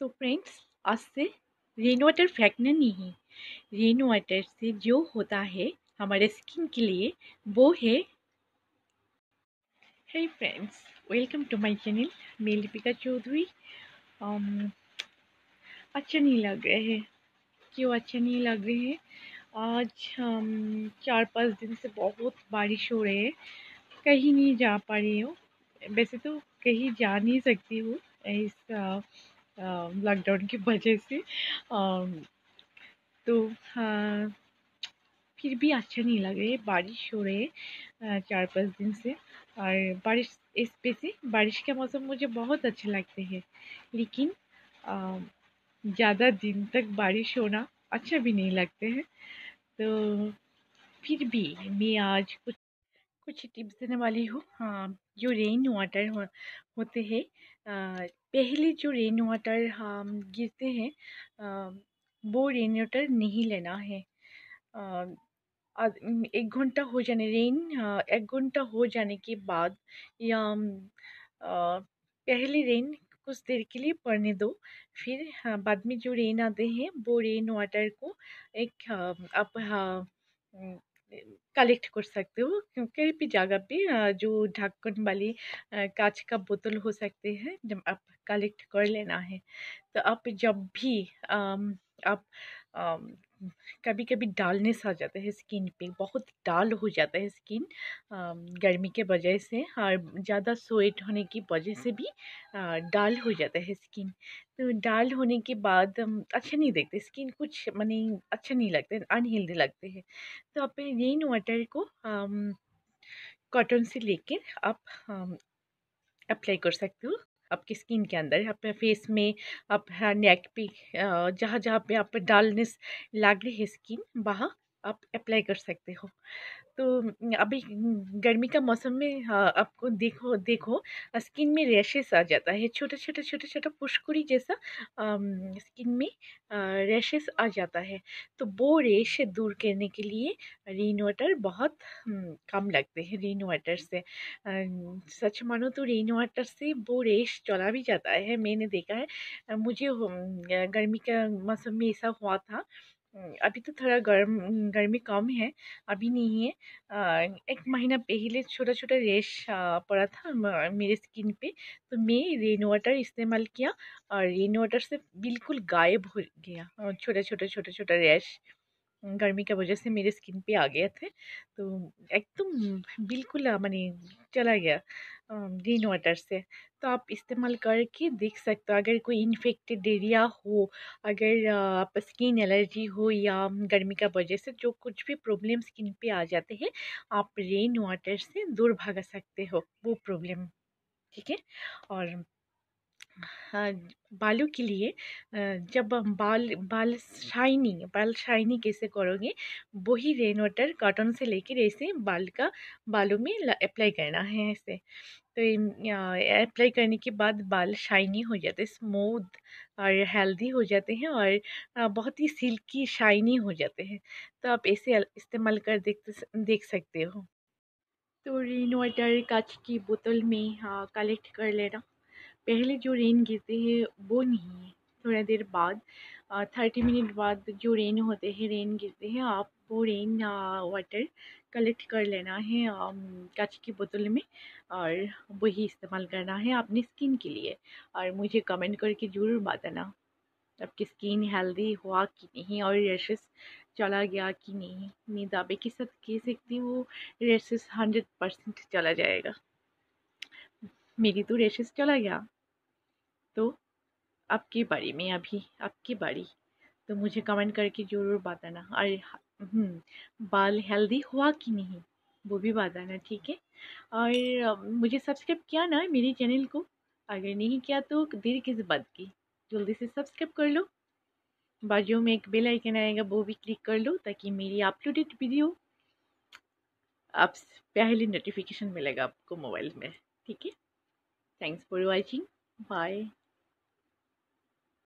तो फ्रेंड्स आज से रेन वाटर फेंकना नहीं रेन वाटर से जो होता है हमारे स्किन के लिए वो है hey friends welcome to my channel मैं लिपिका चौधरी um, अच्छा नहीं लग रहा है क्यों अच्छा नहीं लग रहे हैं आज हम चार पाँच दिन से बहुत बारिश हो रही है कहीं नहीं जा पा रही हूँ वैसे तो कहीं जा नहीं सकती हूँ इस लॉकडाउन की वजह से तो हाँ, फिर भी अच्छा नहीं लग रहा है बारिश हो रही है चार पाँच दिन से और बारिश इस पे से बारिश का मौसम मुझे बहुत अच्छे लगते हैं लेकिन ज़्यादा दिन तक बारिश होना अच्छा भी नहीं लगते हैं तो फिर भी मैं आज कुछ कुछ टिप्स देने वाली हूँ हाँ जो रेन वाटर हो, होते हैं पहले जो रेन वाटर हम गिरते हैं वो रेन वाटर नहीं लेना है एक घंटा हो जाने रेन एक घंटा हो जाने के बाद या पहले रेन कुछ देर के लिए पड़ने दो फिर बाद में जो रेन आते हैं वो रेन वाटर को एक आप कलेक्ट कर सकते हो क्योंकि भी जगह पे जो ढक्कन वाली कांच का बोतल हो सकते हैं जब आप कलेक्ट कर लेना है तो आप जब भी आप कभी कभी डालनेस आ जाता है स्किन पे बहुत डाल हो जाता है स्किन गर्मी के वजह से और ज़्यादा स्वेट होने की वजह से भी डाल हो जाता है स्किन तो डाल होने के बाद अच्छा नहीं देखते स्किन कुछ मानी अच्छा नहीं लगते अनहेल्दी लगते हैं तो आप रेन वाटर को कॉटन से लेकर आप अप्लाई कर सकते हो आपकी स्किन के अंदर आप फेस में आप नेक हाँ, पे जहाँ जहाँ पे आप डालनेस लाग रही है स्किन वहाँ आप अप्लाई कर सकते हो तो अभी गर्मी का मौसम में हाँ, आपको देखो देखो स्किन में रैशेस आ जाता है छोटा छोटा छोटा छोटा पुष्कुरी जैसा स्किन में रैशेस आ जाता है तो वो रेश दूर करने के लिए रेन वाटर बहुत हम्म, कम लगते हैं रेन वाटर से सच मानो तो रेन वाटर से वो रेश चला भी जाता है मैंने देखा है मुझे गर्मी का मौसम में ऐसा हुआ था हम्म, अभी तो थोड़ा गर्म गर्मी कम है अभी नहीं है एक महीना पहले छोटा छोटा रेश पड़ा था मेरे स्किन पे तो मैं रेन वाटर इस्तेमाल किया और रेन वाटर से बिल्कुल गायब हो गया छोटा छोटा छोटा छोटा रेश गर्मी की वजह से मेरे स्किन पे आ गया थे तो एकदम बिल्कुल मानी चला गया ग्रीन वाटर से तो आप इस्तेमाल करके देख सकते हो अगर कोई इन्फेक्टेड एरिया हो अगर आप स्किन एलर्जी हो या गर्मी का वजह से जो कुछ भी प्रॉब्लम स्किन पे आ जाते हैं आप रेन वाटर से दूर भागा सकते हो वो प्रॉब्लम ठीक है और बालों के लिए जब हम बाल बाल शाइनिंग बाल शाइनिंग कैसे करोगे वही रेन वाटर कॉटन से लेकर ऐसे बाल का बालों में अप्लाई करना है ऐसे तो अप्लाई करने के बाद बाल शाइनी हो जाते स्मूथ और हेल्दी हो जाते हैं और बहुत ही सिल्की शाइनी हो जाते हैं तो आप ऐसे इस्तेमाल कर देख देख सकते हो तो रेन वाटर कांच की बोतल में हाँ, कलेक्ट कर लेना पहले जो रेन गिरते हैं वो नहीं है थोड़ा देर बाद थर्टी मिनट बाद जो रेन होते हैं रेन गिरते हैं आप वो रेन वाटर कलेक्ट कर लेना है कांच की बोतल में और वही इस्तेमाल करना है अपने स्किन के लिए और मुझे कमेंट करके ज़रूर बताना आपकी स्किन हेल्दी हुआ कि नहीं और रेशेस चला गया कि नहीं मैं दावे के साथ कह सकती वो रेशेस हंड्रेड परसेंट चला जाएगा मेरी तो रेशेस चला गया तो आपकी बारी में अभी आपकी बारी तो मुझे कमेंट करके ज़रूर बताना अरे हम्म, बाल हेल्दी हुआ कि नहीं वो भी बताना ठीक है और मुझे सब्सक्राइब किया ना मेरे चैनल को अगर नहीं किया तो देर किस बात की जल्दी से सब्सक्राइब कर लो बाजू में एक बेल आइकन आएगा वो भी क्लिक कर लो ताकि मेरी अपलोडेड वीडियो आप पहले नोटिफिकेशन मिलेगा आपको मोबाइल में ठीक है थैंक्स फॉर वॉचिंग बाय